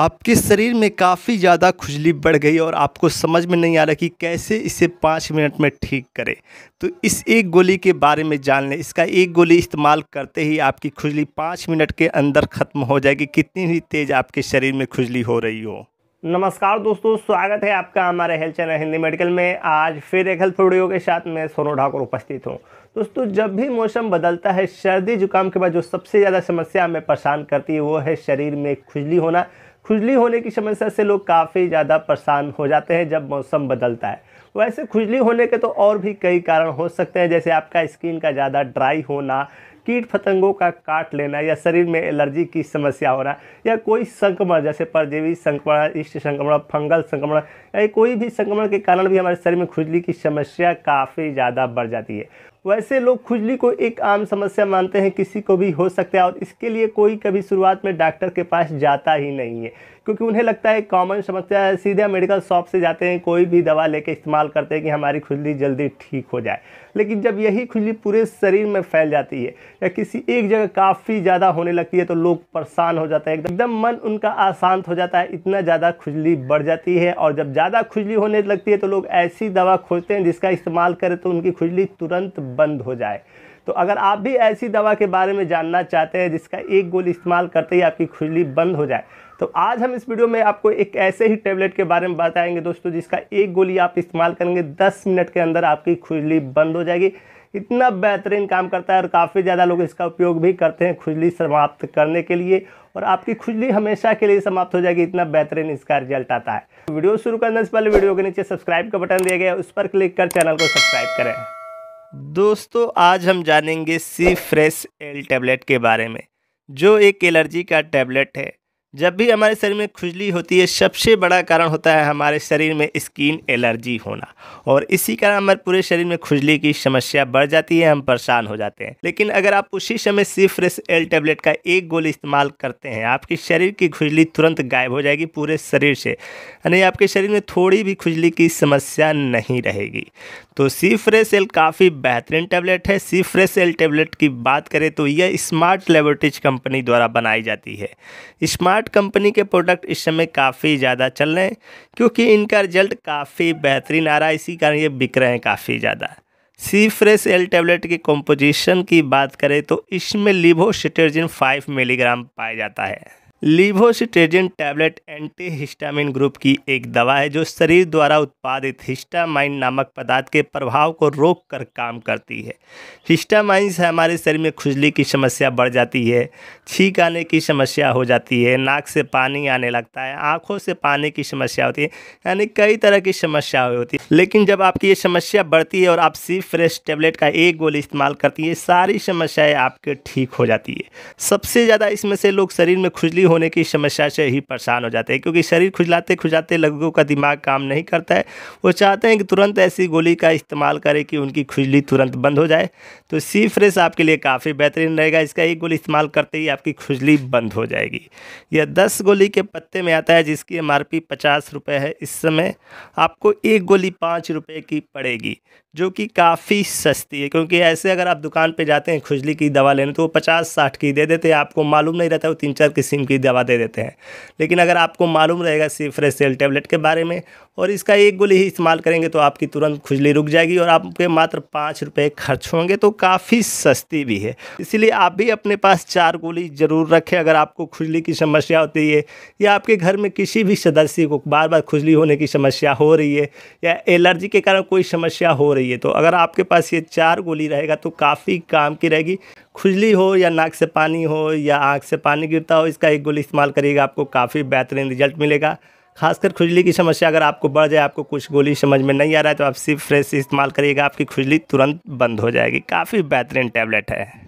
आपके शरीर में काफ़ी ज़्यादा खुजली बढ़ गई और आपको समझ में नहीं आ रहा कि कैसे इसे पाँच मिनट में ठीक करें तो इस एक गोली के बारे में जान लें इसका एक गोली इस्तेमाल करते ही आपकी खुजली पाँच मिनट के अंदर ख़त्म हो जाएगी कितनी ही तेज़ आपके शरीर में खुजली हो रही हो नमस्कार दोस्तों स्वागत है आपका हमारे हेल्थ चैनल हिंदी मेडिकल में आज फिर एक हेल्थ वीडियो के साथ मैं सोनू ठाकुर उपस्थित हूँ दोस्तों जब भी मौसम बदलता है सर्दी जुकाम के बाद जो सबसे ज़्यादा समस्या हमें परेशान करती है वो है शरीर में खुजली होना खुजली होने की समस्या से लोग काफ़ी ज़्यादा परेशान हो जाते हैं जब मौसम बदलता है वैसे खुजली होने के तो और भी कई कारण हो सकते हैं जैसे आपका स्किन का ज़्यादा ड्राई होना कीट पतंगों का काट लेना या शरीर में एलर्जी की समस्या होना या कोई संक्रमण जैसे परजीवी संक्रमण इष्ट संक्रमण फंगल संक्रमण या कोई भी संक्रमण के कारण भी हमारे शरीर में खुजली की समस्या काफ़ी ज़्यादा बढ़ जाती है वैसे लोग खुजली को एक आम समस्या मानते हैं किसी को भी हो सकता है और इसके लिए कोई कभी शुरुआत में डॉक्टर के पास जाता ही नहीं है क्योंकि उन्हें लगता है कॉमन समस्या है सीधा मेडिकल शॉप से जाते हैं कोई भी दवा लेके इस्तेमाल करते हैं कि हमारी खुजली जल्दी ठीक हो जाए लेकिन जब यही खुजली पूरे शरीर में फैल जाती है या किसी एक जगह काफ़ी ज़्यादा होने लगती है तो लोग परेशान हो जाते हैं एकदम मन उनका अशांत हो जाता है इतना ज़्यादा खुजली बढ़ जाती है और जब ज़्यादा खुजली होने लगती है तो लोग ऐसी दवा खोजते हैं जिसका इस्तेमाल करें तो उनकी खुजली तुरंत बंद हो जाए तो अगर आप भी ऐसी दवा के बारे में जानना चाहते हैं जिसका एक गोली इस्तेमाल करते ही आपकी खुजली बंद हो जाए तो आज हम इस वीडियो में आपको एक ऐसे ही टेबलेट के बारे में बताएंगे दोस्तों जिसका एक गोली आप इस्तेमाल करेंगे 10 मिनट के अंदर आपकी खुजली बंद हो जाएगी इतना बेहतरीन काम करता है और काफ़ी ज़्यादा लोग इसका उपयोग भी करते हैं खुजली समाप्त करने के लिए और आपकी खुजली हमेशा के लिए समाप्त हो जाएगी इतना बेहतरीन इसका रिजल्ट आता है वीडियो शुरू करने से पहले वीडियो के नीचे सब्सक्राइब का बटन दिया गया उस पर क्लिक कर चैनल को सब्सक्राइब करें दोस्तों आज हम जानेंगे सी फ्रेश एल टैबलेट के बारे में जो एक एलर्जी का टैबलेट है जब भी हमारे शरीर में खुजली होती है सबसे बड़ा कारण होता है हमारे शरीर में स्किन एलर्जी होना और इसी कारण हमारे पूरे शरीर में खुजली की समस्या बढ़ जाती है हम परेशान हो जाते हैं लेकिन अगर आप उसी समय सी फ्रेश एल टेबलेट का एक गोली इस्तेमाल करते हैं आपके शरीर की खुजली तुरंत गायब हो जाएगी पूरे शरीर से यानी आपके शरीर में थोड़ी भी खुजली की समस्या नहीं रहेगी तो सी फ्रेश एल काफ़ी बेहतरीन टैबलेट है सी फ्रेश एल टैबलेट की बात करें तो यह स्मार्ट लेबोरेटरीज कंपनी द्वारा बनाई जाती है स्मार्ट फ्लिपकार्ट कंपनी के प्रोडक्ट इस समय काफ़ी ज़्यादा चल रहे हैं क्योंकि इनका रिजल्ट काफ़ी बेहतरीन आ रहा है इसी कारण ये बिक रहे हैं काफ़ी ज़्यादा सी फ्रेश एल टेबलेट की कॉम्पोजिशन की बात करें तो इसमें लिबोसिटर्जिन फाइव मिलीग्राम पाया जाता है levocetirizine tablet antihistamine group की एक दवा है जो शरीर द्वारा उत्पादित हिस्टामाइन नामक पदार्थ के प्रभाव को रोक कर काम करती है हिस्टामाइन से हमारे शरीर में खुजली की समस्या बढ़ जाती है छींक आने की समस्या हो जाती है नाक से पानी आने लगता है आँखों से पानी की समस्या होती है यानी कई तरह की समस्या होती है लेकिन जब आपकी ये समस्या बढ़ती है और आप सी फ्रेश टेबलेट का एक गोली इस्तेमाल करती है सारी समस्याएँ आपके ठीक हो जाती है सबसे ज़्यादा इसमें से लोग शरीर में खुजली होने की समस्या से ही परेशान हो जाते हैं क्योंकि शरीर खुजलाते खुजलाते लोगों का दिमाग काम नहीं करता है वो चाहते हैं कि तुरंत ऐसी गोली का इस्तेमाल करें कि उनकी खुजली तुरंत बंद हो जाए तो सी फ्रेश आपके लिए काफ़ी बेहतरीन रहेगा इसका एक गोली इस्तेमाल करते ही आपकी खुजली बंद हो जाएगी यह दस गोली के पत्ते में आता है जिसकी एम आर है इस समय आपको एक गोली पाँच रुपये की पड़ेगी जो कि काफ़ी सस्ती है क्योंकि ऐसे अगर आप दुकान पे जाते हैं खुजली की दवा लेने तो वो पचास साठ की दे देते हैं आपको मालूम नहीं रहता वो तीन चार किस्म की दवा दे देते हैं लेकिन अगर आपको मालूम रहेगा सिर्फ फ्रेश सेल टैबलेट के बारे में और इसका एक गोली ही इस्तेमाल करेंगे तो आपकी तुरंत खुजली रुक जाएगी और आपके मात्र पाँच रुपये खर्च होंगे तो काफ़ी सस्ती भी है इसीलिए आप भी अपने पास चार गोली ज़रूर रखें अगर आपको खुजली की समस्या होती है या आपके घर में किसी भी सदस्य को बार बार खुजली होने की समस्या हो रही है या एलर्जी के कारण कोई समस्या हो रही है तो अगर आपके पास ये चार गोली रहेगा तो काफ़ी काम की रहेगी खुजली हो या नाक से पानी हो या आँख से पानी गिरता हो इसका एक गोली इस्तेमाल करिएगा आपको काफ़ी बेहतरीन रिजल्ट मिलेगा खासकर खुजली की समस्या अगर आपको बढ़ जाए आपको कुछ गोली समझ में नहीं आ रहा है तो आप सिर्फ फ्रेश इस्तेमाल करिएगा आपकी खुजली तुरंत बंद हो जाएगी काफ़ी बेहतरीन टैबलेट है